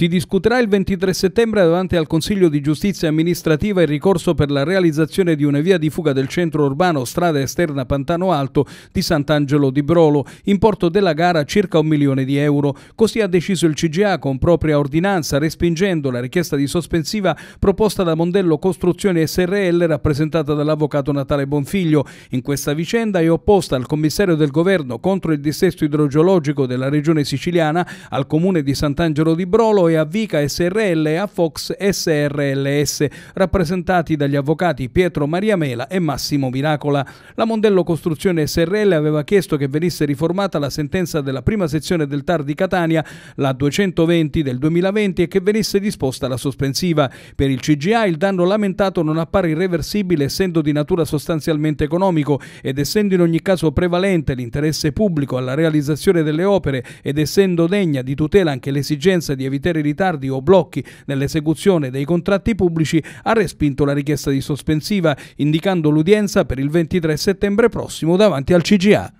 Si discuterà il 23 settembre davanti al Consiglio di Giustizia amministrativa il ricorso per la realizzazione di una via di fuga del centro urbano strada esterna Pantano Alto di Sant'Angelo di Brolo, importo della gara circa un milione di euro. Così ha deciso il CGA con propria ordinanza, respingendo la richiesta di sospensiva proposta da Mondello Costruzioni SRL rappresentata dall'avvocato Natale Bonfiglio. In questa vicenda è opposta al commissario del governo contro il dissesto idrogeologico della regione siciliana, al comune di Sant'Angelo di Brolo poi a Vica SRL e a Fox SRLS, rappresentati dagli avvocati Pietro Maria Mela e Massimo Miracola. La Mondello Costruzione SRL aveva chiesto che venisse riformata la sentenza della prima sezione del TAR di Catania, la 220 del 2020, e che venisse disposta la sospensiva. Per il CGA il danno lamentato non appare irreversibile essendo di natura sostanzialmente economico ed essendo in ogni caso prevalente l'interesse pubblico alla realizzazione delle opere ed essendo degna di tutela anche l'esigenza di evitare ulteriori ritardi o blocchi nell'esecuzione dei contratti pubblici, ha respinto la richiesta di sospensiva, indicando l'udienza per il 23 settembre prossimo davanti al CGA.